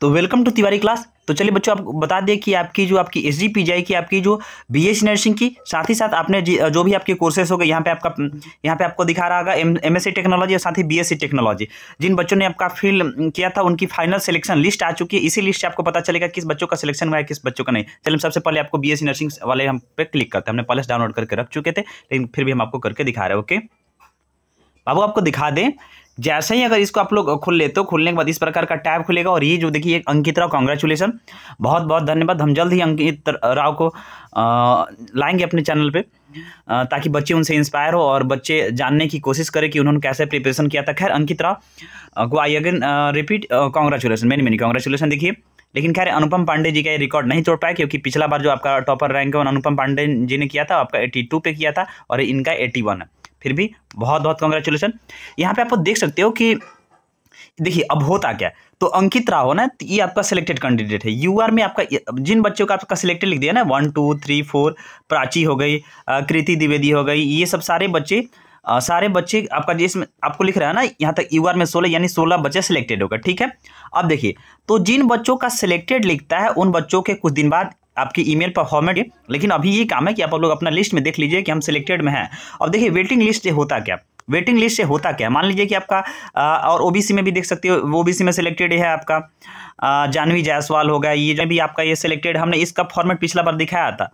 तो welcome to Tiwari class तो चलिए बच्चों आप बता दें कि आपकी जो आपकी एस जी पी की आपकी जो बी एस नर्सिंग की साथ ही साथ आपने जो भी आपके कोर्सेस हो गए यहाँ पे आपका यहाँ पे आपको दिखा रहा होगा एम एस टेक्नोलॉजी और साथ ही बी एस सी टेक्नोलॉजी जिन बच्चों ने आपका फिल किया था उनकी फाइनल सिलेक्शन लिस्ट आ चुकी है इसी लिस्ट से आपको पता चलेगा किस बच्चों का सिलेक्शन हुआ है किस बच्चों का नहीं चलिए सबसे पहले आपको बी एस नर्सिंग वाले हम पे क्लिक करते हैं हमने पहले डाउनलोड करके रख चुके थे लेकिन फिर भी हम आपको करके दिखा रहे हैं ओके बाबू आपको दिखा दें जैसे ही अगर इसको आप लोग खोल लेते तो खुलने के बाद इस प्रकार का टैब खुलेगा और ये जो देखिए एक अंकित राव कॉन्ग्रेचुलेसन बहुत बहुत धन्यवाद हम जल्द ही अंकित राव को लाएंगे अपने चैनल पे ताकि बच्चे उनसे इंस्पायर हो और बच्चे जानने की कोशिश करें कि उन्होंने कैसे प्रिपरेशन किया था खैर अंकित राव को I again repeat congratulation many many congratulation देखिए लेकिन खैर अनुपम पांडे जी का ये रिकॉर्ड नहीं तोड़ पाया क्योंकि पिछला बार जो आपका टॉपर रैंक है अनुपम पांडे जी ने किया था आपका एट्टी टू पे किया था और इनका एट्टी वन है फिर भी बहुत बहुत कॉन्ग्रेचुलेसन यहाँ पे आप देख सकते हो कि देखिए अब होता क्या तो अंकित राव ना तो ये आपका सिलेक्टेड कैंडिडेट है यू में आपका जिन बच्चों का आपका सिलेक्टेड लिख दिया ना one two three four Prachi हो गई कृति द्विवेदी हो गई ये सब सारे बच्चे आ, सारे बच्चे आपका जिसमें आपको लिख रहा है ना यहाँ तक यू आर में सोलह यानी सोलह बच्चे सिलेक्टेड होगा ठीक है अब देखिए तो जिन बच्चों का सिलेक्टेड लिखता है उन बच्चों के कुछ दिन बाद आपकी ईमेल पर फॉर्मेट लेकिन अभी ये काम है कि आप लोग अपना लिस्ट में देख लीजिए कि हम सिलेक्टेड में हैं अब देखिए वेटिंग लिस्ट होता क्या वेटिंग लिस्ट से होता क्या मान लीजिए कि आपका आ, और ओबीसी में भी देख सकते हो ओबीसी में सिलेक्टेड है आपका जानवी जायसवाल होगा ये जो भी आपका ये सिलेक्टेड हमने इसका फॉर्मेट पिछला बार दिखाया था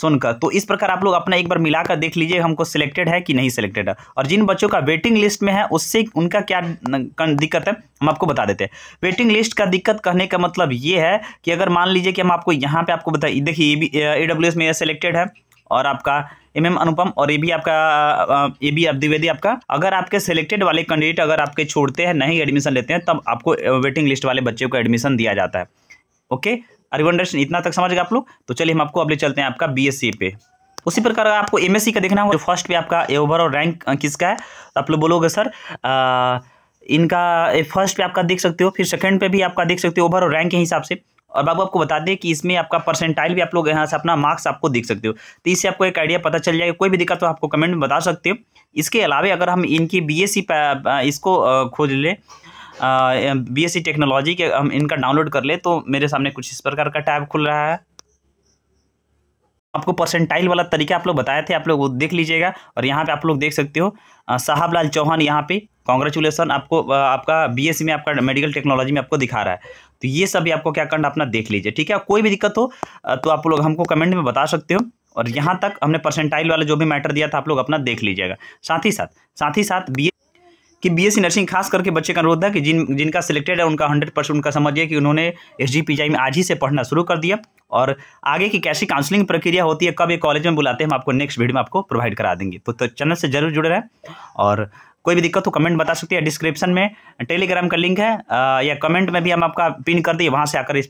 सुनकर तो इस प्रकार आप लोग अपना एक बार मिलाकर देख लीजिए हमको सिलेक्टेड है कि नहीं सिलेक्टेड है और जिन बच्चों का वेटिंग लिस्ट में है उससे उनका क्या दिक्कत है हम आपको बता देते हैं वेटिंग लिस्ट का दिक्कत कहने का मतलब ये है कि अगर मान लीजिए कि हम आपको यहाँ पे आपको बताइए देखिए ए डब्ल्यू एस में सिलेक्टेड है और आपका एम एम अनुपम और ये भी आपका ये भी द्विवेदी आपका अगर आपके सिलेक्टेड वाले कैंडिडेट अगर आपके छोड़ते हैं नहीं एडमिशन लेते हैं तब आपको वेटिंग लिस्ट वाले बच्चे को एडमिशन दिया जाता है ओके अरिवंडर्स इतना तक समझ गए आप लोग तो चलिए हम आपको अब ले चलते हैं आपका बी पे उसी प्रकार आपको एम का देखना होगा जो फर्स्ट पे आपका ओवरऑल रैंक किसका है तो आप लोग बोलोगे सर इनका फर्स्ट पे आपका देख सकते हो फिर सेकंड पे भी आपका देख सकते हो ओवरऑल रैंक के हिसाब से और बाबू आपको बता दें कि इसमें आपका परसेंटाइल भी आप लोग यहाँ से अपना मार्क्स आपको देख सकते हो तो इससे आपको एक आइडिया पता चल जाएगा कोई भी दिक्कत हो आपको कमेंट में बता सकते हो इसके अलावा अगर हम इनकी बीएससी इसको खोज लें बीएससी टेक्नोलॉजी के हम इनका डाउनलोड कर ले तो मेरे सामने कुछ इस प्रकार का टैब खुल रहा है आपको परसेंटाइल वाला तरीका आप लोग बताए थे आप लोग वो देख लीजिएगा और यहाँ पे आप लोग देख सकते हो साहब लाल चौहान यहाँ पे कॉन्ग्रेचुलेसन आपको आपका बीएससी में आपका मेडिकल टेक्नोलॉजी में आपको दिखा रहा है तो ये सभी आपको क्या करना अपना देख लीजिए ठीक है कोई भी दिक्कत हो तो आप लोग हमको कमेंट में बता सकते हो और यहाँ तक हमने परसेंटाइल वाला जो भी मैटर दिया था आप लोग अपना देख लीजिएगा साथ ही साथ साथ ही साथ बी कि बीएससी नर्सिंग खास करके बच्चे का अनुरोध है कि जिन जिनका सिलेक्टेड है उनका हंड्रेड परसेंट उनका समझिए कि उन्होंने एस जी में आज ही से पढ़ना शुरू कर दिया और आगे की कैसी काउंसलिंग प्रक्रिया होती है कब ये कॉलेज में बुलाते हैं हम आपको नेक्स्ट वीडियो में आपको प्रोवाइड करा देंगे तो, तो चैनल से जरूर जुड़े रहें और कोई भी दिक्कत हो कमेंट बता सकती है डिस्क्रिप्शन में टेलीग्राम का लिंक है या कमेंट में भी हम आपका पिन कर दिए वहाँ से आकर इस